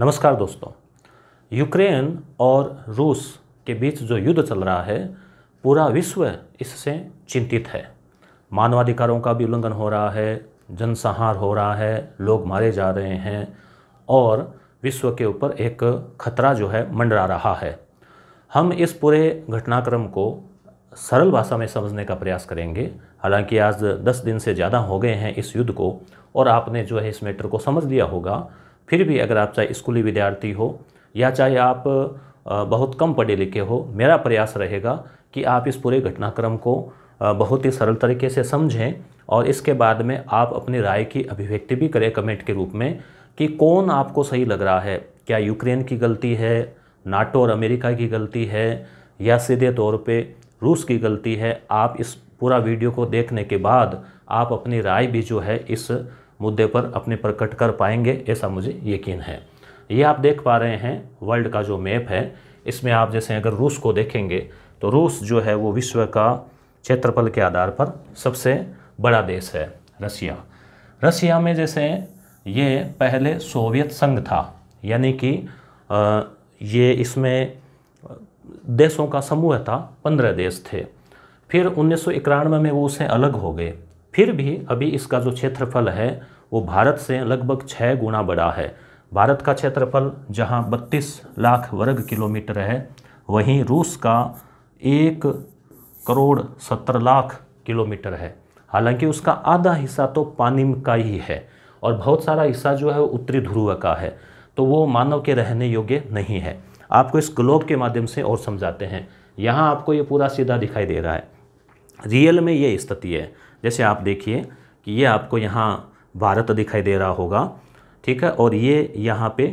नमस्कार दोस्तों यूक्रेन और रूस के बीच जो युद्ध चल रहा है पूरा विश्व इससे चिंतित है मानवाधिकारों का भी उल्लंघन हो रहा है जनसंहार हो रहा है लोग मारे जा रहे हैं और विश्व के ऊपर एक खतरा जो है मंडरा रहा है हम इस पूरे घटनाक्रम को सरल भाषा में समझने का प्रयास करेंगे हालांकि आज 10 दिन से ज़्यादा हो गए हैं इस युद्ध को और आपने जो है इस मैटर को समझ लिया होगा फिर भी अगर आप चाहे स्कूली विद्यार्थी हो या चाहे आप बहुत कम पढ़े लिखे हो मेरा प्रयास रहेगा कि आप इस पूरे घटनाक्रम को बहुत ही सरल तरीके से समझें और इसके बाद में आप अपनी राय की अभिव्यक्ति भी करें कमेंट के रूप में कि कौन आपको सही लग रहा है क्या यूक्रेन की गलती है नाटो और अमेरिका की गलती है या सीधे तौर पे रूस की गलती है आप इस पूरा वीडियो को देखने के बाद आप अपनी राय भी जो है इस मुद्दे पर अपने प्रकट कर पाएंगे ऐसा मुझे यकीन है ये आप देख पा रहे हैं वर्ल्ड का जो मैप है इसमें आप जैसे अगर रूस को देखेंगे तो रूस जो है वो विश्व का क्षेत्रफल के आधार पर सबसे बड़ा देश है रसिया रसिया में जैसे ये पहले सोवियत संघ था यानी कि ये इसमें देशों का समूह था पंद्रह देश थे फिर उन्नीस में वो उसे अलग हो गए फिर भी अभी इसका जो क्षेत्रफल है वो भारत से लगभग छः गुना बड़ा है भारत का क्षेत्रफल जहाँ 32 लाख वर्ग किलोमीटर है वहीं रूस का एक करोड़ सत्तर लाख किलोमीटर है हालांकि उसका आधा हिस्सा तो पानी का ही है और बहुत सारा हिस्सा जो है उत्तरी ध्रुव का है तो वो मानव के रहने योग्य नहीं है आपको इस ग्लोब के माध्यम से और समझाते हैं यहाँ आपको ये पूरा सीधा दिखाई दे रहा है रियल में ये स्थिति है जैसे आप देखिए कि ये आपको यहाँ भारत दिखाई दे रहा होगा ठीक है और ये यहाँ पे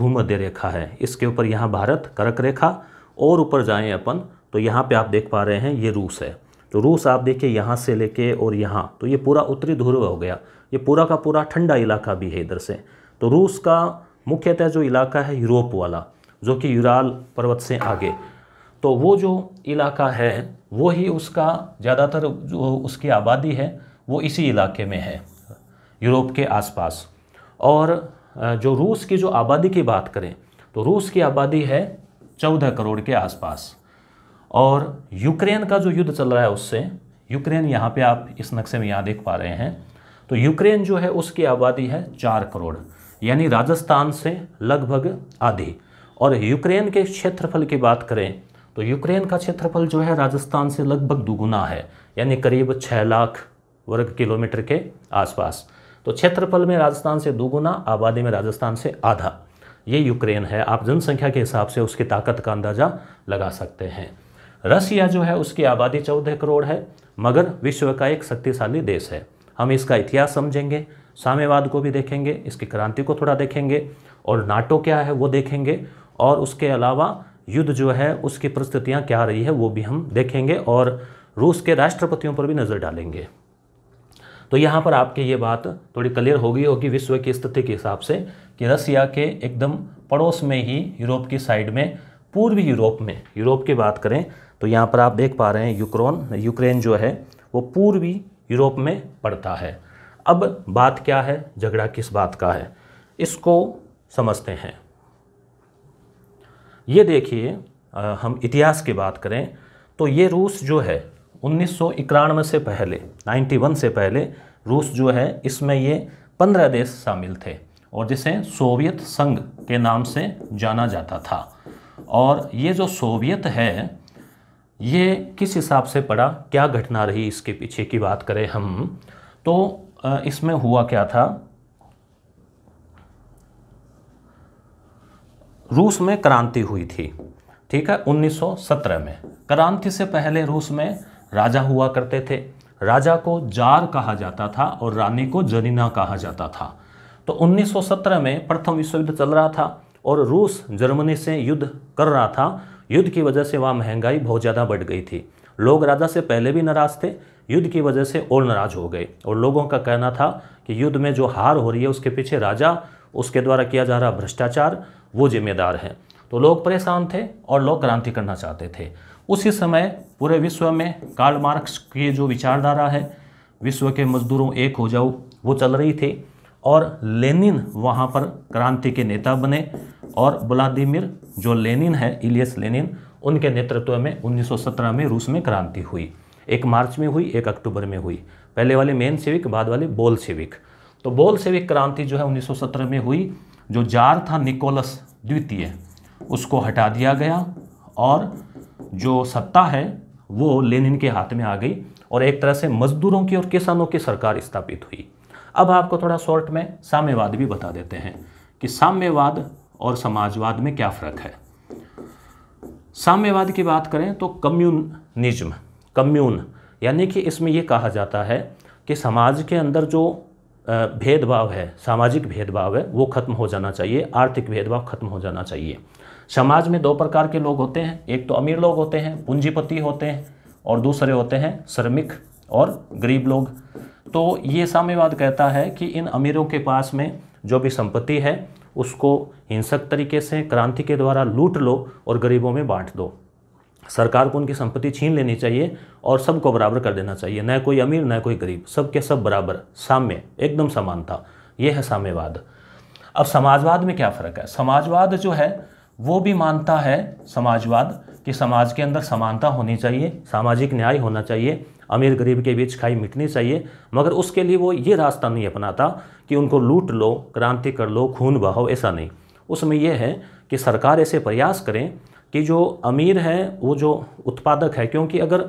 भूमध्य रेखा है इसके ऊपर यहाँ भारत करक रेखा और ऊपर जाएं अपन तो यहाँ पे आप देख पा रहे हैं ये रूस है तो रूस आप देखिए यहाँ से लेके और यहाँ तो ये पूरा उत्तरी ध्रुव हो गया ये पूरा का पूरा ठंडा इलाका भी है इधर से तो रूस का मुख्यतः जो इलाका है यूरोप वाला जो कि यूराल पर्वत से आगे तो वो जो इलाका है वो ही उसका ज़्यादातर जो उसकी आबादी है वो इसी इलाके में है यूरोप के आसपास और जो रूस की जो आबादी की बात करें तो रूस की आबादी है चौदह करोड़ के आसपास और यूक्रेन का जो युद्ध चल रहा है उससे यूक्रेन यहाँ पे आप इस नक्शे में यहाँ देख पा रहे हैं तो यूक्रेन जो है उसकी आबादी है चार करोड़ यानी राजस्थान से लगभग आधी और यूक्रेन के क्षेत्रफल की बात करें तो यूक्रेन का क्षेत्रफल जो है राजस्थान से लगभग दुगुना है यानी करीब छः लाख वर्ग किलोमीटर के आसपास तो क्षेत्रफल में राजस्थान से दोगुना आबादी में राजस्थान से आधा ये यूक्रेन है आप जनसंख्या के हिसाब से उसकी ताकत का अंदाज़ा लगा सकते हैं रसिया जो है उसकी आबादी चौदह करोड़ है मगर विश्व का एक शक्तिशाली देश है हम इसका इतिहास समझेंगे साम्यवाद को भी देखेंगे इसकी क्रांति को थोड़ा देखेंगे और नाटो क्या है वो देखेंगे और उसके अलावा युद्ध जो है उसकी परिस्थितियाँ क्या रही है वो भी हम देखेंगे और रूस के राष्ट्रपतियों पर भी नज़र डालेंगे तो यहाँ पर आपके ये बात थोड़ी क्लियर हो गई होगी विश्व की स्थिति के हिसाब से कि रसिया के एकदम पड़ोस में ही यूरोप की साइड में पूर्वी यूरोप में यूरोप की बात करें तो यहाँ पर आप देख पा रहे हैं यूक्रोन यूक्रेन जो है वो पूर्वी यूरोप में पड़ता है अब बात क्या है झगड़ा किस बात का है इसको समझते हैं ये देखिए हम इतिहास की बात करें तो ये रूस जो है उन्नीस से पहले 91 से पहले रूस जो है इसमें ये 15 देश शामिल थे और जिसे सोवियत संघ के नाम से जाना जाता था और ये जो सोवियत है ये किस हिसाब से पड़ा क्या घटना रही इसके पीछे की बात करें हम तो इसमें हुआ क्या था रूस में क्रांति हुई थी ठीक है 1917 में क्रांति से पहले रूस में राजा हुआ करते थे राजा को जार कहा जाता था और रानी को जरीना कहा जाता था तो 1917 में प्रथम विश्व युद्ध चल रहा था और रूस जर्मनी से युद्ध कर रहा था युद्ध की वजह से वहाँ महंगाई बहुत ज़्यादा बढ़ गई थी लोग राजा से पहले भी नाराज़ थे युद्ध की वजह से और नाराज़ हो गए और लोगों का कहना था कि युद्ध में जो हार हो रही है उसके पीछे राजा उसके द्वारा किया जा रहा भ्रष्टाचार वो जिम्मेदार है तो लोग परेशान थे और लोग क्रांति करना चाहते थे उसी समय पूरे विश्व में कार्ल मार्क्स की जो विचारधारा है विश्व के मजदूरों एक हो जाओ वो चल रही थी और लेनिन वहाँ पर क्रांति के नेता बने और व्लादिमिर जो लेनिन है इलियस लेनिन उनके नेतृत्व में 1917 में रूस में क्रांति हुई एक मार्च में हुई एक अक्टूबर में हुई पहले वाले मेन सेविक बाद वाले बोल सेविक तो बोल सेविक क्रांति जो है 1917 में हुई जो जार था निकोलस द्वितीय उसको हटा दिया गया और जो सत्ता है वो लेनिन के हाथ में आ गई और एक तरह से मजदूरों की और किसानों की सरकार स्थापित हुई अब आपको थोड़ा शॉर्ट में साम्यवाद भी बता देते हैं कि साम्यवाद और समाजवाद में क्या फ़र्क है साम्यवाद की बात करें तो कम्युनिज्म कम्यून यानी कि इसमें यह कहा जाता है कि समाज के अंदर जो भेदभाव है सामाजिक भेदभाव है वो खत्म हो जाना चाहिए आर्थिक भेदभाव खत्म हो जाना चाहिए समाज में दो प्रकार के लोग होते हैं एक तो अमीर लोग होते हैं पूंजीपति होते हैं और दूसरे होते हैं श्रमिक और गरीब लोग तो ये साम्यवाद कहता है कि इन अमीरों के पास में जो भी संपत्ति है उसको हिंसक तरीके से क्रांति के द्वारा लूट लो और गरीबों में बांट दो सरकार को उनकी संपत्ति छीन लेनी चाहिए और सबको बराबर कर देना चाहिए न कोई अमीर न कोई गरीब सब के सब बराबर साम्य एकदम समानता ये है साम्यवाद अब समाजवाद में क्या फ़र्क है समाजवाद जो है वो भी मानता है समाजवाद कि समाज के अंदर समानता होनी चाहिए सामाजिक न्याय होना चाहिए अमीर गरीब के बीच खाई मिटनी चाहिए मगर उसके लिए वो ये रास्ता नहीं अपनाता कि उनको लूट लो क्रांति कर लो खून बहाओ ऐसा नहीं उसमें यह है कि सरकार ऐसे प्रयास करें कि जो अमीर है वो जो उत्पादक है क्योंकि अगर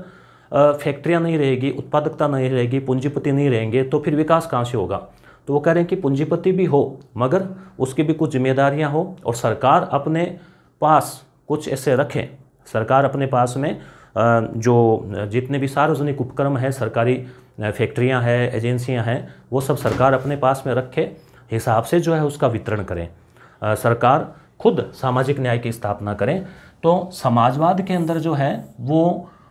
फैक्ट्रियाँ नहीं रहेगी उत्पादकता नहीं रहेगी पूंजीपति नहीं रहेंगे तो फिर विकास कहाँ से होगा तो वो कह रहे हैं कि पूंजीपति भी हो मगर उसकी भी कुछ जिम्मेदारियाँ हो और सरकार अपने पास कुछ ऐसे रखें सरकार अपने पास में जो जितने भी सार्वजनिक उपक्रम हैं सरकारी फैक्ट्रियां हैं एजेंसियां हैं वो सब सरकार अपने पास में रखे हिसाब से जो है उसका वितरण करें सरकार खुद सामाजिक न्याय की स्थापना करें तो समाजवाद के अंदर जो है वो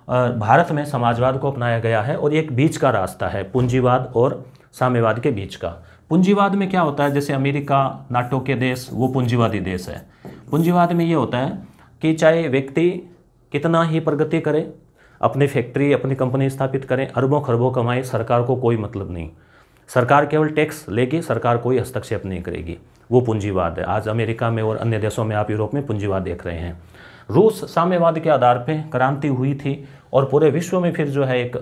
भारत में समाजवाद को अपनाया गया है और एक बीच का रास्ता है पूंजीवाद और साम्यवाद के बीच का पूंजीवाद में क्या होता है जैसे अमेरिका नाटो के देश वो पूंजीवादी देश है पूंजीवाद में ये होता है कि चाहे व्यक्ति कितना ही प्रगति करे अपनी फैक्ट्री अपनी कंपनी स्थापित करें अरबों खरबों कमाए सरकार को कोई मतलब नहीं सरकार केवल टैक्स लेगी सरकार कोई हस्तक्षेप नहीं करेगी वो पूंजीवाद है आज अमेरिका में और अन्य देशों में आप यूरोप में पूंजीवाद देख रहे हैं रूस साम्यवाद के आधार पर क्रांति हुई थी और पूरे विश्व में फिर जो है एक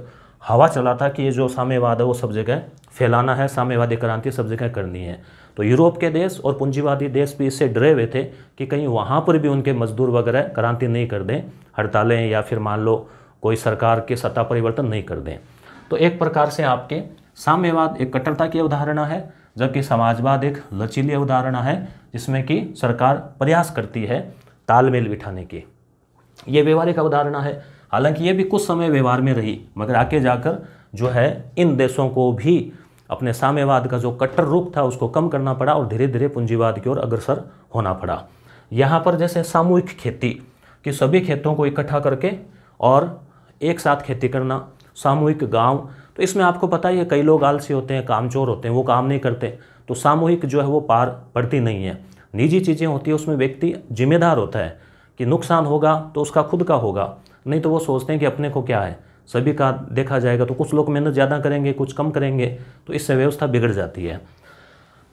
हवा चला था कि ये जो साम्यवाद है वो सब जगह फैलाना है साम्यवादी क्रांति सब जगह करनी है तो यूरोप के देश और पूंजीवादी देश भी इससे डरे हुए थे कि कहीं वहाँ पर भी उनके मजदूर वगैरह क्रांति नहीं कर दें हड़तालें या फिर मान लो कोई सरकार के सत्ता परिवर्तन नहीं कर दें तो एक प्रकार से आपके साम्यवाद एक कट्टरता की अवधारणा है जबकि समाजवाद एक लचीली अवधारणा है जिसमें कि सरकार प्रयास करती है तालमेल बिठाने की ये व्यवहारिक अवधारणा है हालांकि ये भी कुछ समय व्यवहार में रही मगर आगे जाकर जो है इन देशों को भी अपने साम्यवाद का जो कट्टर रूप था उसको कम करना पड़ा और धीरे धीरे पूंजीवाद की ओर अग्रसर होना पड़ा यहाँ पर जैसे सामूहिक खेती कि सभी खेतों को इकट्ठा करके और एक साथ खेती करना सामूहिक गांव तो इसमें आपको पता ही है कई लोग आलसी होते हैं कामचोर होते हैं वो काम नहीं करते तो सामूहिक जो है वो पार पड़ती नहीं है निजी चीज़ें होती है उसमें व्यक्ति जिम्मेदार होता है कि नुकसान होगा तो उसका खुद का होगा नहीं तो वो सोचते हैं कि अपने को क्या है सभी का देखा जाएगा तो कुछ लोग मेहनत ज़्यादा करेंगे कुछ कम करेंगे तो इससे व्यवस्था बिगड़ जाती है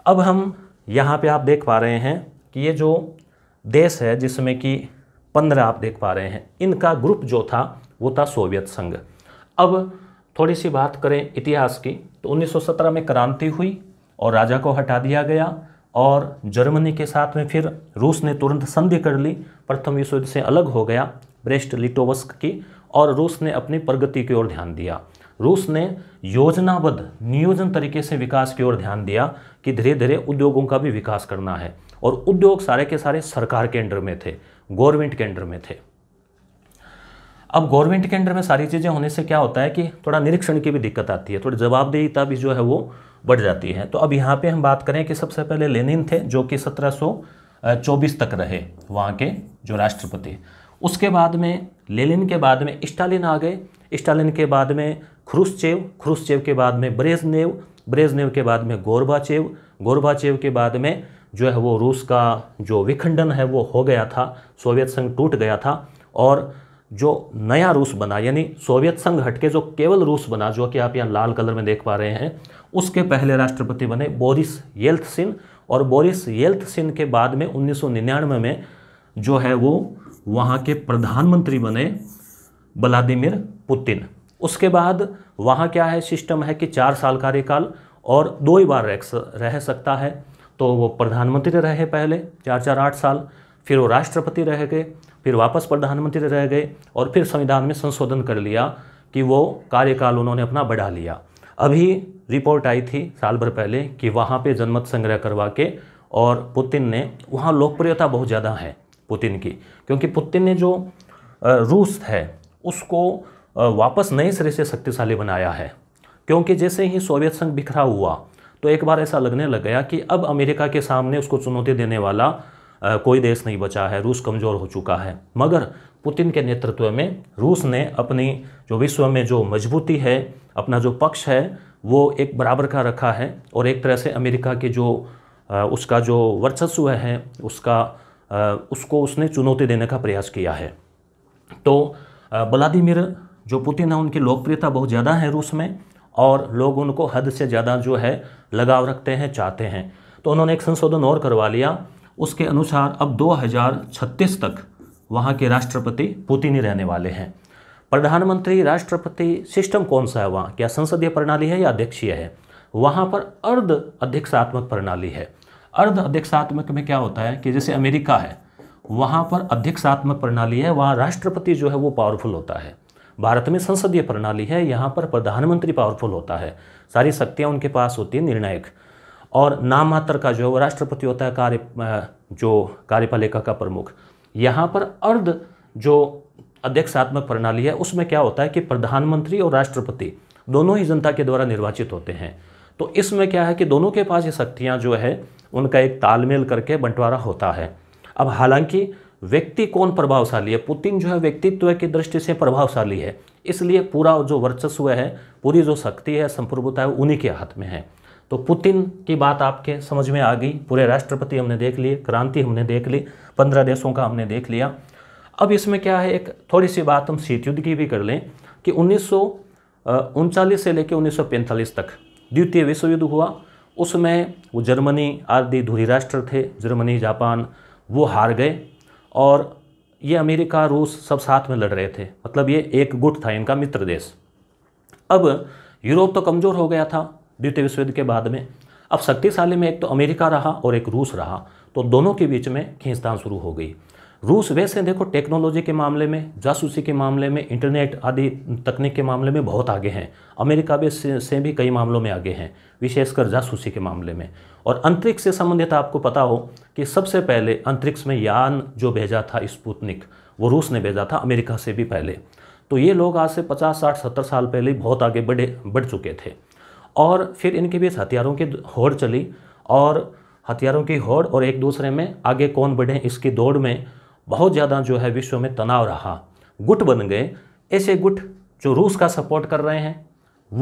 अब हम यहाँ पे आप देख पा रहे हैं कि ये जो देश है जिसमें कि पंद्रह आप देख पा रहे हैं इनका ग्रुप जो था वो था सोवियत संघ अब थोड़ी सी बात करें इतिहास की तो 1917 में क्रांति हुई और राजा को हटा दिया गया और जर्मनी के साथ में फिर रूस ने तुरंत संधि कर ली प्रथम विश्व युद्ध से अलग हो गया ब्रेस्ट लिटोवस्क की और रूस ने अपनी प्रगति की ओर ध्यान दिया रूस ने योजनाबद्ध नियोजन तरीके से विकास की ओर ध्यान दिया कि धीरे धीरे उद्योगों का भी विकास करना है और उद्योग सारे के सारे सरकार के अंडर में थे गवर्नमेंट के अंडर में थे अब गवर्नमेंट के अंडर में सारी चीज़ें होने से क्या होता है कि थोड़ा निरीक्षण की भी दिक्कत आती है थोड़ी जवाबदेहीता भी जो है वो बढ़ जाती है तो अब यहाँ पे हम बात करें कि सबसे पहले लेनिन थे जो कि 1724 तक रहे वहाँ के जो राष्ट्रपति उसके बाद में लेलिन के बाद में स्टालिन आ गए स्टालिन के बाद में ख्रुसचेव ख्रुसचेव के बाद में ब्रेजनेव ब्रेजनेव के बाद में गोरबाचेव गोरबाचेव के बाद में जो है वो रूस का जो विखंडन है वो हो गया था सोवियत संघ टूट गया था और जो नया रूस बना यानी सोवियत संघ हटके जो केवल रूस बना जो कि आप यहाँ लाल कलर में देख पा रहे हैं उसके पहले राष्ट्रपति बने बोरिस येल्थसिन और बोरिस येल्थसिन के बाद में 1999 में जो है वो वहाँ के प्रधानमंत्री बने व्लादिमिर पुतिन उसके बाद वहाँ क्या है सिस्टम है कि चार साल कार्यकाल और दो ही बार रह सकता है तो वो प्रधानमंत्री रहे पहले चार चार आठ साल फिर वो राष्ट्रपति रह गए फिर वापस प्रधानमंत्री रह गए और फिर संविधान में संशोधन कर लिया कि वो कार्यकाल उन्होंने अपना बढ़ा लिया अभी रिपोर्ट आई थी साल भर पहले कि वहाँ पे जनमत संग्रह करवा के और पुतिन ने वहाँ लोकप्रियता बहुत ज़्यादा है पुतिन की क्योंकि पुतिन ने जो रूस है उसको वापस नए सिरे से शक्तिशाली बनाया है क्योंकि जैसे ही सोवियत संघ बिखरा हुआ तो एक बार ऐसा लगने लग गया कि अब अमेरिका के सामने उसको चुनौती देने वाला कोई देश नहीं बचा है रूस कमज़ोर हो चुका है मगर पुतिन के नेतृत्व में रूस ने अपनी जो विश्व में जो मजबूती है अपना जो पक्ष है वो एक बराबर का रखा है और एक तरह से अमेरिका के जो उसका जो वर्चस्व है उसका उसको उसने चुनौती देने का प्रयास किया है तो व्लादिमिर जो पुतिन है उनकी लोकप्रियता बहुत ज़्यादा है रूस में और लोग उनको हद से ज़्यादा जो है लगाव रखते हैं चाहते हैं तो उन्होंने एक संशोधन और करवा लिया उसके अनुसार अब 2036 तक वहाँ के राष्ट्रपति पुतिन ही रहने वाले हैं प्रधानमंत्री राष्ट्रपति सिस्टम कौन सा है वहाँ क्या संसदीय प्रणाली है या अध्यक्षीय है वहाँ पर अर्ध अध्यक्षात्मक प्रणाली है अर्ध अध्यक्षात्मक में क्या होता है कि जैसे अमेरिका है वहाँ पर अध्यक्षात्मक प्रणाली है वहाँ राष्ट्रपति जो है वो पावरफुल होता है भारत में संसदीय प्रणाली है यहाँ पर प्रधानमंत्री पावरफुल होता है सारी शक्तियाँ उनके पास होती है निर्णायक और नाम मात्र का जो है वो राष्ट्रपति होता है कार्य जो कार्यपालिका का प्रमुख यहाँ पर अर्ध जो अध्यक्षात्मक प्रणाली है उसमें क्या होता है कि प्रधानमंत्री और राष्ट्रपति दोनों ही जनता के द्वारा निर्वाचित होते हैं तो इसमें क्या है कि दोनों के पास ये शक्तियाँ जो है उनका एक तालमेल करके बंटवारा होता है अब हालांकि व्यक्ति कौन प्रभावशाली है पुतिन जो है व्यक्तित्व की दृष्टि से प्रभावशाली है इसलिए पूरा जो वर्चस्व है पूरी जो शक्ति है संप्रभुता है उन्हीं के हाथ में है तो पुतिन की बात आपके समझ में आ गई पूरे राष्ट्रपति हमने देख लिए क्रांति हमने देख ली पंद्रह देशों का हमने देख लिया अब इसमें क्या है एक थोड़ी सी बात हम शीत युद्ध की भी कर लें कि उन्नीस से लेकर उन्नीस तक द्वितीय विश्व युद्ध हुआ उसमें वो जर्मनी आदि धुरी राष्ट्र थे जर्मनी जापान वो हार गए और ये अमेरिका रूस सब साथ में लड़ रहे थे मतलब ये एक गुट था इनका मित्र देश अब यूरोप तो कमज़ोर हो गया था द्वितीय विश्व युद्ध के बाद में अब शक्तिशाली में एक तो अमेरिका रहा और एक रूस रहा तो दोनों के बीच में खींचतान शुरू हो गई रूस वैसे देखो टेक्नोलॉजी के मामले में जासूसी के मामले में इंटरनेट आदि तकनीक के मामले में बहुत आगे हैं अमेरिका भी से, से भी कई मामलों में आगे हैं विशेषकर जासूसी के मामले में और अंतरिक्ष से संबंधित आपको पता हो कि सबसे पहले अंतरिक्ष में यान जो भेजा था स्पुतनिक वो रूस ने भेजा था अमेरिका से भी पहले तो ये लोग आज से पचास साठ सत्तर साल पहले बहुत आगे बढ़े बढ़ चुके थे और फिर इनके बीच हथियारों की होड़ चली और हथियारों की होड़ और एक दूसरे में आगे कौन बढ़े इसकी दौड़ में बहुत ज़्यादा जो है विश्व में तनाव रहा गुट बन गए ऐसे गुट जो रूस का सपोर्ट कर रहे हैं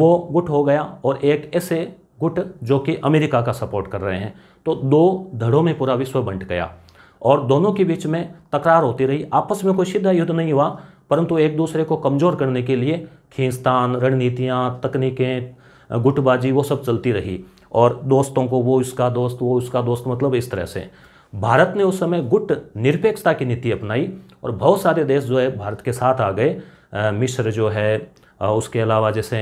वो गुट हो गया और एक ऐसे गुट जो कि अमेरिका का सपोर्ट कर रहे हैं तो दो धड़ों में पूरा विश्व बंट गया और दोनों के बीच में तकरार होती रही आपस में कोई सीधा युद्ध नहीं हुआ परंतु एक दूसरे को कमज़ोर करने के लिए खींचतान रणनीतियाँ तकनीकें गुटबाजी वो सब चलती रही और दोस्तों को वो इसका दोस्त वो इसका दोस्त मतलब इस तरह से भारत ने उस समय गुट निरपेक्षता की नीति अपनाई और बहुत सारे देश जो है भारत के साथ आ गए मिस्र जो है उसके अलावा जैसे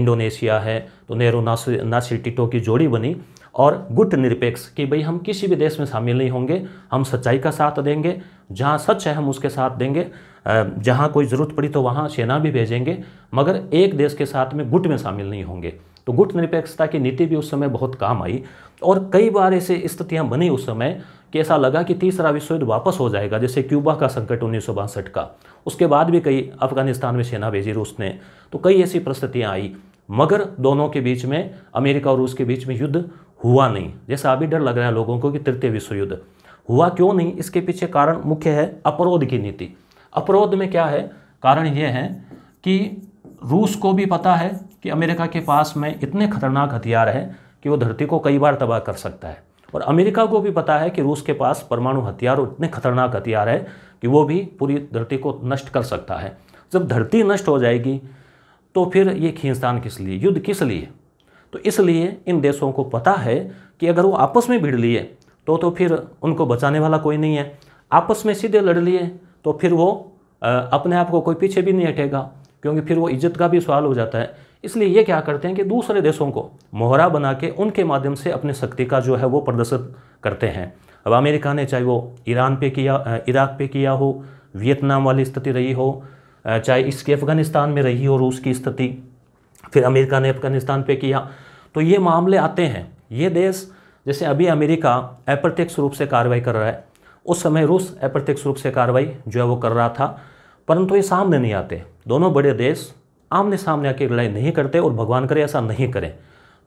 इंडोनेशिया है तो नेहरू नासिर नासिर टिटो की जोड़ी बनी और गुट निरपेक्ष कि भाई हम किसी भी देश में शामिल नहीं होंगे हम सच्चाई का साथ देंगे जहाँ सच है हम उसके साथ देंगे जहाँ कोई ज़रूरत पड़ी तो वहाँ सेना भी भेजेंगे मगर एक देश के साथ में गुट में शामिल नहीं होंगे तो गुट निरपेक्षता की नीति भी उस समय बहुत काम आई और कई बार ऐसे स्थितियाँ बनी उस समय कि ऐसा लगा कि तीसरा विश्व युद्ध वापस हो जाएगा जैसे क्यूबा का संकट उन्नीस का उसके बाद भी कई अफगानिस्तान में सेना भेजी रूस ने तो कई ऐसी परिस्थितियाँ आई मगर दोनों के बीच में अमेरिका और रूस के बीच में युद्ध हुआ नहीं जैसा अभी डर लग रहा है लोगों को कि तृतीय विश्व युद्ध हुआ क्यों नहीं इसके पीछे कारण मुख्य है अपरोध की नीति अपरोध में क्या है कारण यह है कि रूस को भी पता है कि अमेरिका के पास में इतने खतरनाक हथियार हैं कि वो धरती को कई बार तबाह कर सकता है और अमेरिका को भी पता है कि रूस के पास परमाणु हथियार और इतने खतरनाक हथियार है कि वो भी पूरी धरती को नष्ट कर सकता है जब धरती नष्ट हो जाएगी तो फिर ये खींचतान किस लिए युद्ध किस लिए तो इसलिए इन देशों को पता है कि अगर वो आपस में भिड़ लिए तो तो फिर उनको बचाने वाला कोई नहीं है आपस में सीधे लड़ लिए तो फिर वो अपने आप को कोई पीछे भी नहीं हटेगा क्योंकि फिर वो इज्जत का भी सवाल हो जाता है इसलिए ये क्या करते हैं कि दूसरे देशों को मोहरा बना के उनके माध्यम से अपने शक्ति का जो है वो प्रदर्शित करते हैं अब अमेरिका ने चाहे वो ईरान पे किया इराक पे किया हो वियतनाम वाली स्थिति रही हो चाहे इसके अफ़गानिस्तान में रही हो रूस की स्थिति फिर अमेरिका ने अफ़गानिस्तान पे किया तो ये मामले आते हैं ये देश जैसे अभी अमेरिका अप्रत्यक्ष रूप से कार्रवाई कर रहा है उस समय रूस अप्रत्यक्ष रूप से कार्रवाई जो है वो कर रहा था परंतु ये सामने नहीं आते दोनों बड़े देश आमने सामने आके लड़ाई नहीं करते और भगवान करे ऐसा नहीं करें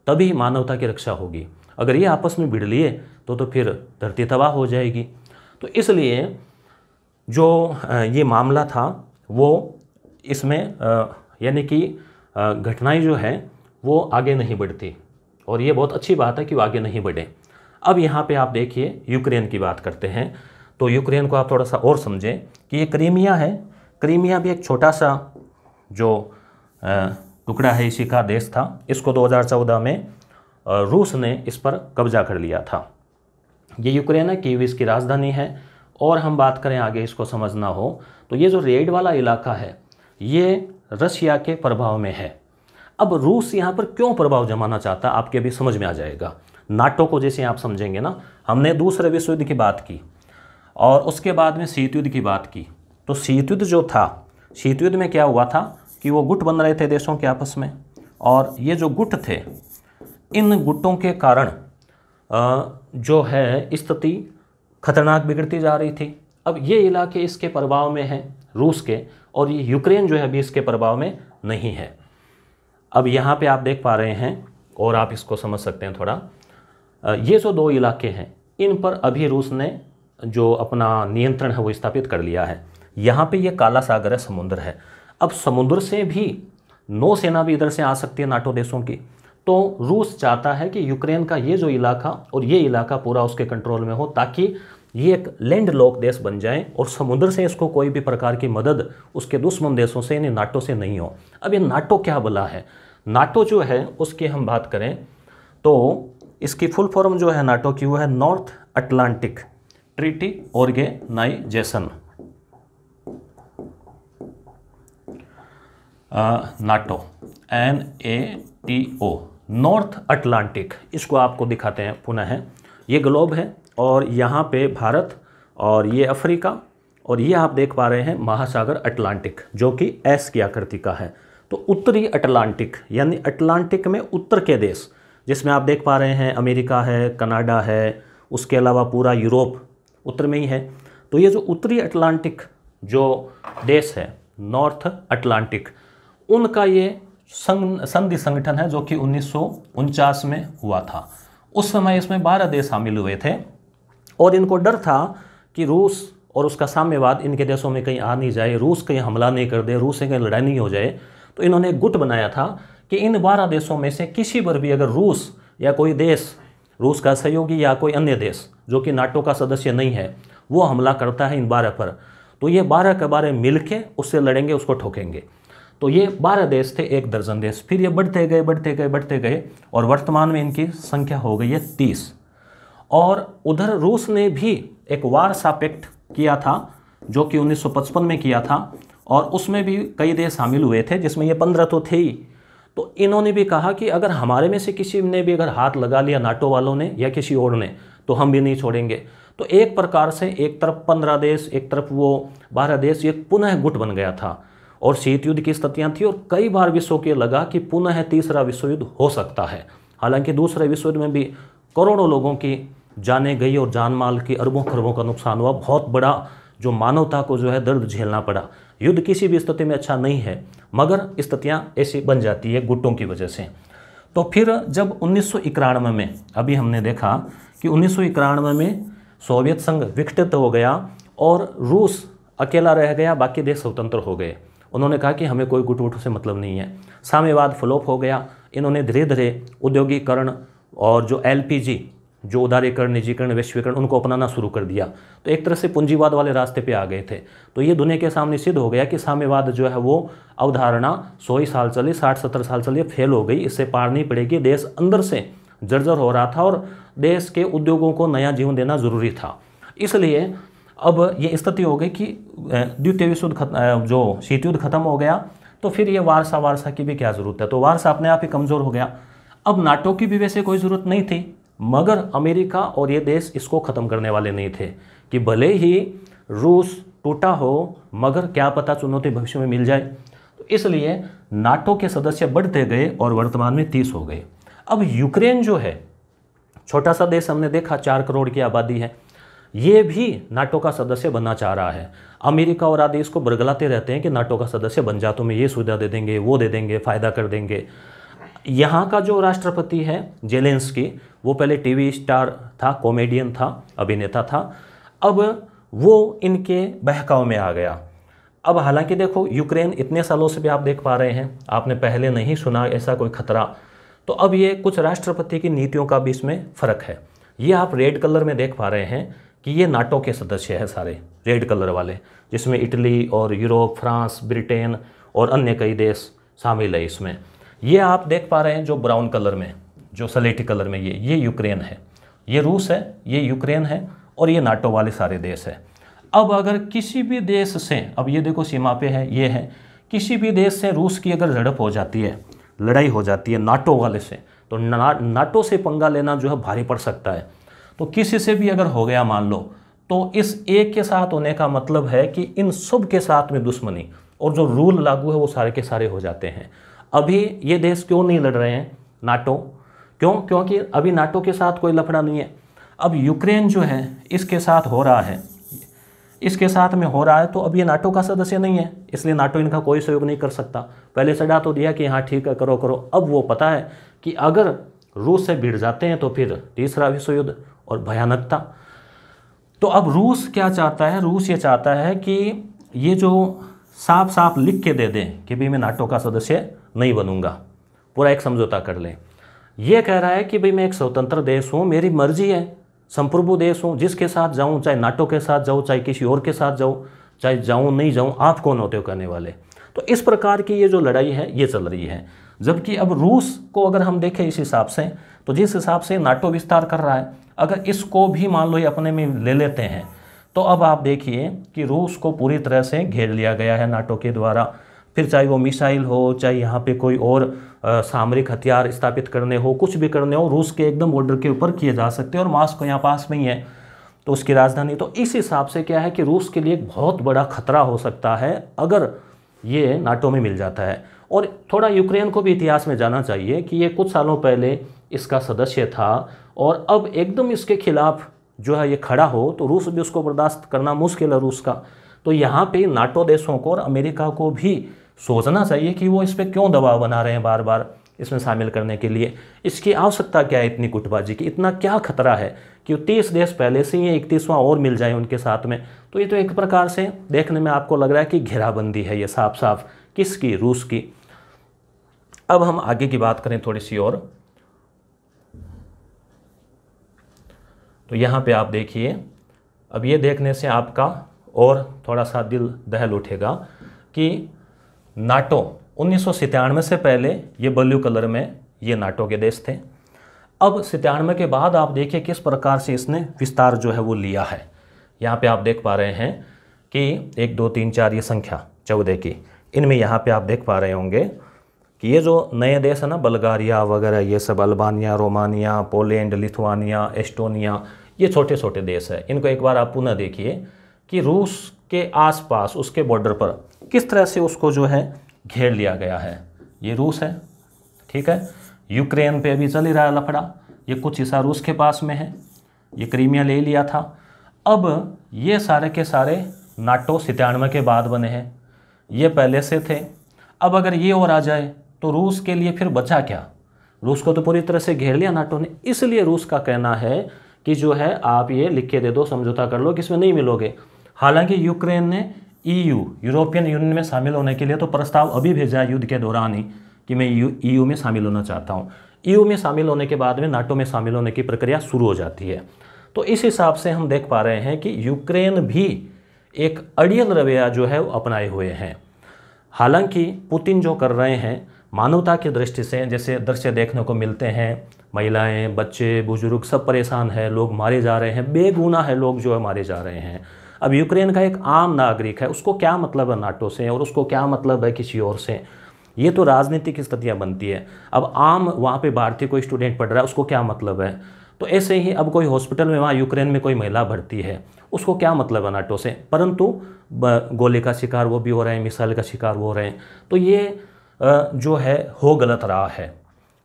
तभी मानवता की रक्षा होगी अगर ये आपस में भिड़ लिए तो तो फिर धरती तबाह हो जाएगी तो इसलिए जो ये मामला था वो इसमें यानी कि घटनाएं जो है वो आगे नहीं बढ़ती और ये बहुत अच्छी बात है कि वो आगे नहीं बढ़े अब यहाँ पे आप देखिए यूक्रेन की बात करते हैं तो यूक्रेन को आप थोड़ा सा और समझें कि ये क्रीमिया है क्रीमिया भी एक छोटा सा जो टुकड़ा है इसी का देश था इसको 2014 में रूस ने इस पर कब्जा कर लिया था ये यूक्रेन है कीव इसकी राजधानी है और हम बात करें आगे इसको समझना हो तो ये जो रेड वाला इलाका है ये रशिया के प्रभाव में है अब रूस यहाँ पर क्यों प्रभाव जमाना चाहता है आपके अभी समझ में आ जाएगा नाटो को जैसे आप समझेंगे ना हमने दूसरे विश्व युद्ध की बात की और उसके बाद में शीत युद्ध की बात की तो शीत युद्ध जो था शीत युद्ध में क्या हुआ था कि वो गुट बन रहे थे देशों के आपस में और ये जो गुट थे इन गुटों के कारण जो है स्थिति खतरनाक बिगड़ती जा रही थी अब ये इलाके इसके प्रभाव में हैं रूस के और ये यूक्रेन जो है अभी इसके प्रभाव में नहीं है अब यहाँ पे आप देख पा रहे हैं और आप इसको समझ सकते हैं थोड़ा ये जो दो इलाके हैं इन पर अभी रूस ने जो अपना नियंत्रण है वो स्थापित कर लिया है यहाँ पे ये काला सागर है समुद्र है अब समुद्र से भी नौसेना भी इधर से आ सकती है नाटो देशों की तो रूस चाहता है कि यूक्रेन का ये जो इलाका और ये इलाका पूरा उसके कंट्रोल में हो ताकि ये एक लैंड लॉक देश बन जाए और समुद्र से इसको कोई भी प्रकार की मदद उसके दुश्मन देशों से यानी नाटो से नहीं हो अब ये नाटो क्या भला है नाटो जो है उसकी हम बात करें तो इसकी फुल फॉर्म जो है नाटो की वो है North Atlantic Treaty Organization NATO N A T O North Atlantic इसको आपको दिखाते हैं पुनः है ये ग्लोब है और यहाँ पे भारत और ये अफ्रीका और ये आप देख पा रहे हैं महासागर अटलांटिक जो कि एस की आकृति का है तो उत्तरी अटलांटिक यानी अटलांटिक में उत्तर के देश जिसमें आप देख पा रहे हैं अमेरिका है कनाडा है उसके अलावा पूरा यूरोप उत्तर में ही है तो ये जो उत्तरी अटलांटिक जो देश है नॉर्थ अटलांटिक उनका ये संग, संधि संगठन है जो कि उन्नीस में हुआ था उस समय इसमें बारह देश शामिल हुए थे और इनको डर था कि रूस और उसका साम्यवाद इनके देशों में कहीं आ नहीं जाए रूस कहीं हमला नहीं कर दे रूस से कहीं लड़ाई नहीं हो जाए तो इन्होंने एक गुट बनाया था कि इन बारह देशों में से किसी पर भी अगर रूस या कोई देश रूस का सहयोगी या कोई अन्य देश जो कि नाटो का सदस्य नहीं है वो हमला करता है इन बारह पर तो ये बारह के बारह मिल के उससे लड़ेंगे उसको ठोकेंगे तो ये बारह देश थे एक दर्जन देश फिर ये बढ़ते गए बढ़ते गए बढ़ते गए और वर्तमान में इनकी संख्या हो गई है तीस और उधर रूस ने भी एक वारसा पैक्ट किया था जो कि 1955 में किया था और उसमें भी कई देश शामिल हुए थे जिसमें ये पंद्रह तो थे ही तो इन्होंने भी कहा कि अगर हमारे में से किसी ने भी अगर हाथ लगा लिया नाटो वालों ने या किसी और ने तो हम भी नहीं छोड़ेंगे तो एक प्रकार से एक तरफ पंद्रह देश एक तरफ वो बारह देश ये पुनः गुट बन गया था और शीत युद्ध की स्थितियाँ थी और कई बार विश्व के लगा कि पुनः तीसरा विश्व युद्ध हो सकता है हालांकि दूसरे विश्व युद्ध में भी करोड़ों लोगों की जाने गई और जान माल की अरबों खरबों का नुकसान हुआ बहुत बड़ा जो मानवता को जो है दर्द झेलना पड़ा युद्ध किसी भी स्थिति में अच्छा नहीं है मगर स्थितियाँ ऐसी बन जाती है गुटों की वजह से तो फिर जब उन्नीस में अभी हमने देखा कि उन्नीस में सोवियत संघ विकटित हो गया और रूस अकेला रह गया बाकी देश स्वतंत्र हो गए उन्होंने कहा कि हमें कोई गुटवुट से मतलब नहीं है साम्यवाद फ्लोप हो गया इन्होंने धीरे धीरे औद्योगिकरण और जो एल जो उदारीकरण निजीकरण वैश्वीकरण उनको अपनाना शुरू कर दिया तो एक तरह से पूंजीवाद वाले रास्ते पे आ गए थे तो ये दुनिया के सामने सिद्ध हो गया कि साम्यवाद जो है वो अवधारणा सौ ही साल चली साठ सत्तर साल चली फेल हो गई इससे पार नहीं पड़ेगी देश अंदर से जर्जर हो रहा था और देश के उद्योगों को नया जीवन देना ज़रूरी था इसलिए अब ये स्थिति हो गई कि द्वितीय विश्व युद्ध जो युद्ध खत्म हो गया तो फिर ये वारसा वारसा की भी क्या ज़रूरत है तो वारसा अपने आप ही कमज़ोर हो गया अब नाटो की भी वैसे कोई ज़रूरत नहीं थी मगर अमेरिका और ये देश इसको ख़त्म करने वाले नहीं थे कि भले ही रूस टूटा हो मगर क्या पता चुनौती भविष्य में मिल जाए तो इसलिए नाटो के सदस्य बढ़ते गए और वर्तमान में तीस हो गए अब यूक्रेन जो है छोटा सा देश हमने देखा चार करोड़ की आबादी है ये भी नाटो का सदस्य बनना चाह रहा है अमेरिका और आदि इसको बरगलाते रहते हैं कि नाटो का सदस्य बन जा तुम्हें ये सुविधा दे देंगे वो दे देंगे फ़ायदा कर देंगे यहाँ का जो राष्ट्रपति है जेलेंस की वो पहले टीवी स्टार था कॉमेडियन था अभिनेता था अब वो इनके बहकाव में आ गया अब हालांकि देखो यूक्रेन इतने सालों से भी आप देख पा रहे हैं आपने पहले नहीं सुना ऐसा कोई खतरा तो अब ये कुछ राष्ट्रपति की नीतियों का भी इसमें फ़र्क है ये आप रेड कलर में देख पा रहे हैं कि ये नाटो के सदस्य हैं सारे रेड कलर वाले जिसमें इटली और यूरोप फ्रांस ब्रिटेन और अन्य कई देश शामिल है इसमें ये आप देख पा रहे हैं जो ब्राउन कलर में जो सलेटी कलर में ये ये यूक्रेन है ये रूस है ये यूक्रेन है और ये नाटो वाले सारे देश है अब अगर किसी भी देश से अब ये देखो सीमा पे है ये है किसी भी देश से रूस की अगर झड़प हो जाती है लड़ाई हो जाती है नाटो वाले से तो ना, नाटो से पंगा लेना जो है भारी पड़ सकता है तो किसी से भी अगर हो गया मान लो तो इस एक के साथ होने का मतलब है कि इन सब के साथ में दुश्मनी और जो रूल लागू है वो सारे के सारे हो जाते हैं अभी ये देश क्यों नहीं लड़ रहे हैं नाटो क्यों क्योंकि अभी नाटो के साथ कोई लफड़ा नहीं है अब यूक्रेन जो है इसके साथ हो रहा है इसके साथ में हो रहा है तो अब ये नाटो का सदस्य नहीं है इसलिए नाटो इनका कोई सहयोग नहीं कर सकता पहले सड़ा तो दिया कि हाँ ठीक है करो करो अब वो पता है कि अगर रूस से भिड़ जाते हैं तो फिर तीसरा विश्व युद्ध और भयानकता तो अब रूस क्या चाहता है रूस ये चाहता है कि ये जो साफ साफ लिख के दे दें कि भाई मैं नाटो का सदस्य नहीं बनूंगा पूरा एक समझौता कर लें यह कह रहा है कि भाई मैं एक स्वतंत्र देश हूँ मेरी मर्जी है संप्रभु देश हूँ जिसके साथ जाऊँ चाहे नाटो के साथ जाऊँ चाहे किसी और के साथ जाऊँ चाहे जाऊँ नहीं जाऊँ आप कौन होते हो करने वाले तो इस प्रकार की ये जो लड़ाई है ये चल रही है जबकि अब रूस को अगर हम देखें इस हिसाब से तो जिस हिसाब से नाटो विस्तार कर रहा है अगर इसको भी मान लो ये अपने में ले लेते हैं तो अब आप देखिए कि रूस को पूरी तरह से घेर लिया गया है नाटो के द्वारा फिर चाहे वो मिसाइल हो चाहे यहाँ पे कोई और सामरिक हथियार स्थापित करने हो कुछ भी करने हो रूस के एकदम बॉर्डर के ऊपर किए जा सकते हैं और मास्को यहाँ पास में ही है तो उसकी राजधानी तो इस हिसाब से क्या है कि रूस के लिए बहुत बड़ा खतरा हो सकता है अगर ये नाटो में मिल जाता है और थोड़ा यूक्रेन को भी इतिहास में जाना चाहिए कि ये कुछ सालों पहले इसका सदस्य था और अब एकदम इसके खिलाफ जो है ये खड़ा हो तो रूस भी उसको बर्दाश्त करना मुश्किल है रूस का तो यहाँ पे नाटो देशों को और अमेरिका को भी सोचना चाहिए कि वो इस पर क्यों दबाव बना रहे हैं बार बार इसमें शामिल करने के लिए इसकी आवश्यकता क्या है इतनी गुटबाजी की इतना क्या खतरा है कि तीस देश पहले से ही इकतीसवां और मिल जाए उनके साथ में तो ये तो एक प्रकार से देखने में आपको लग रहा है कि घेराबंदी है ये साफ साफ किसकी रूस की अब हम आगे की बात करें थोड़ी सी और तो यहाँ पे आप देखिए अब ये देखने से आपका और थोड़ा सा दिल दहल उठेगा कि नाटो उन्नीस से पहले ये ब्लू कलर में ये नाटो के देश थे अब सितानवे के बाद आप देखिए किस प्रकार से इसने विस्तार जो है वो लिया है यहाँ पे आप देख पा रहे हैं कि एक दो तीन चार ये संख्या चौदह की इनमें यहाँ पे आप देख पा रहे होंगे कि ये जो नए देश है ना बल्गारिया वगैरह ये सब Albania Romania Poland Lithuania Estonia ये छोटे छोटे देश है इनको एक बार आप पुनः देखिए कि रूस के आसपास उसके बॉर्डर पर किस तरह से उसको जो है घेर लिया गया है ये रूस है ठीक है यूक्रेन पे अभी चल ही रहा लफड़ा ये कुछ हिस्सा रूस के पास में है ये क्रीमिया ले लिया था अब ये सारे के सारे नाटो सितानवे के बाद बने हैं ये पहले से थे अब अगर ये और आ जाए तो रूस के लिए फिर बचा क्या रूस को तो पूरी तरह से घेर लिया नाटो ने इसलिए रूस का कहना है कि जो है आप ये लिख के दे दो समझौता कर लो कि इसमें नहीं मिलोगे हालांकि यूक्रेन ने ईयू e यूरोपियन यूनियन में शामिल होने के लिए तो प्रस्ताव अभी भेजा युद्ध के दौरान ही कि मैं यू ईयू e में शामिल होना चाहता हूँ ईयू e में शामिल होने के बाद में नाटो में शामिल होने की प्रक्रिया शुरू हो जाती है तो इस हिसाब से हम देख पा रहे हैं कि यूक्रेन भी एक अड़ियल रवैया जो है वो अपनाए हुए हैं हालांकि पुतिन जो कर रहे हैं मानवता की दृष्टि से जैसे दृश्य देखने को मिलते हैं महिलाएं बच्चे बुजुर्ग सब परेशान है लोग मारे जा रहे हैं बेगुना है लोग जो है मारे जा रहे हैं अब यूक्रेन का एक आम नागरिक है उसको क्या मतलब है नाटो से और उसको क्या मतलब है किसी और से ये तो राजनीतिक स्थितियाँ बनती है अब आम वहाँ पे भारतीय कोई स्टूडेंट पढ़ रहा है उसको क्या मतलब है तो ऐसे ही अब कोई हॉस्पिटल में वहाँ यूक्रेन में कोई महिला भर्ती है उसको क्या मतलब है नाटो से परंतु गोले का शिकार वो भी हो रहे हैं मिसाइल का शिकार वो हो रहे हैं तो ये जो है हो गलत रहा है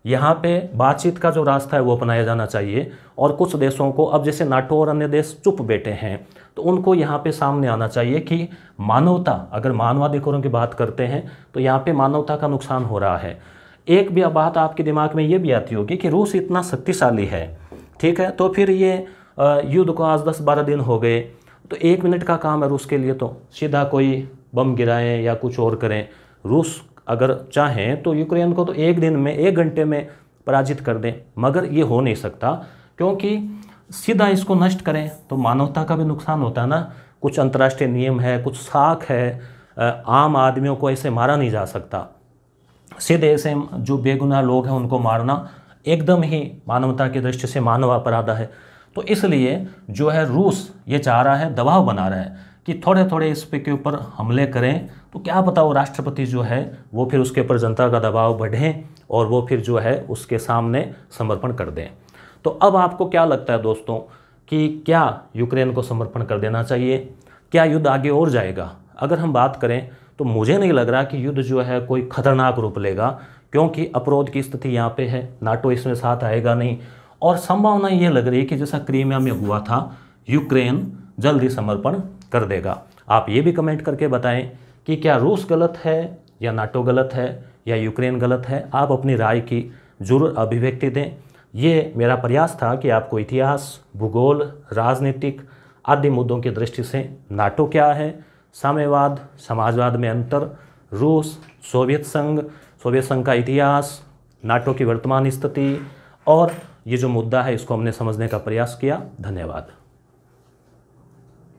यहाँ पे बातचीत का जो रास्ता है वो अपनाया जाना चाहिए और कुछ देशों को अब जैसे नाटो और अन्य देश चुप बैठे हैं तो उनको यहाँ पे सामने आना चाहिए कि मानवता अगर मानवाधिकारों की बात करते हैं तो यहाँ पे मानवता का नुकसान हो रहा है एक भी बात आपके दिमाग में ये भी आती होगी कि रूस इतना शक्तिशाली है ठीक है तो फिर ये युद्ध को आज दस बारह दिन हो गए तो एक मिनट का काम है रूस के लिए तो सीधा कोई बम गिराएं या कुछ और करें रूस अगर चाहें तो यूक्रेन को तो एक दिन में एक घंटे में पराजित कर दें मगर ये हो नहीं सकता क्योंकि सीधा इसको नष्ट करें तो मानवता का भी नुकसान होता है ना कुछ अंतर्राष्ट्रीय नियम है कुछ साख है आम आदमियों को ऐसे मारा नहीं जा सकता सीधे ऐसे जो बेगुनाह लोग हैं उनको मारना एकदम ही मानवता की दृष्टि से मानव अपराधा है तो इसलिए जो है रूस ये चाह रहा है दबाव बना रहा है कि थोड़े थोड़े इस पे के ऊपर हमले करें तो क्या पता वो राष्ट्रपति जो है वो फिर उसके ऊपर जनता का दबाव बढ़े और वो फिर जो है उसके सामने समर्पण कर दें तो अब आपको क्या लगता है दोस्तों कि क्या यूक्रेन को समर्पण कर देना चाहिए क्या युद्ध आगे और जाएगा अगर हम बात करें तो मुझे नहीं लग रहा कि युद्ध जो है कोई खतरनाक रूप लेगा क्योंकि अपरोध की स्थिति यहाँ पे है नाटो इसमें साथ आएगा नहीं और संभावना ये लग रही है कि जैसा क्रीमिया में हुआ था यूक्रेन जल्दी समर्पण कर देगा आप ये भी कमेंट करके बताएं कि क्या रूस गलत है या नाटो गलत है या यूक्रेन गलत है आप अपनी राय की जरूर अभिव्यक्ति दें ये मेरा प्रयास था कि आपको इतिहास भूगोल राजनीतिक आदि मुद्दों की दृष्टि से नाटो क्या है साम्यवाद समाजवाद में अंतर रूस सोवियत संघ सोवियत संघ का इतिहास नाटो की वर्तमान स्थिति और ये जो मुद्दा है इसको हमने समझने का प्रयास किया धन्यवाद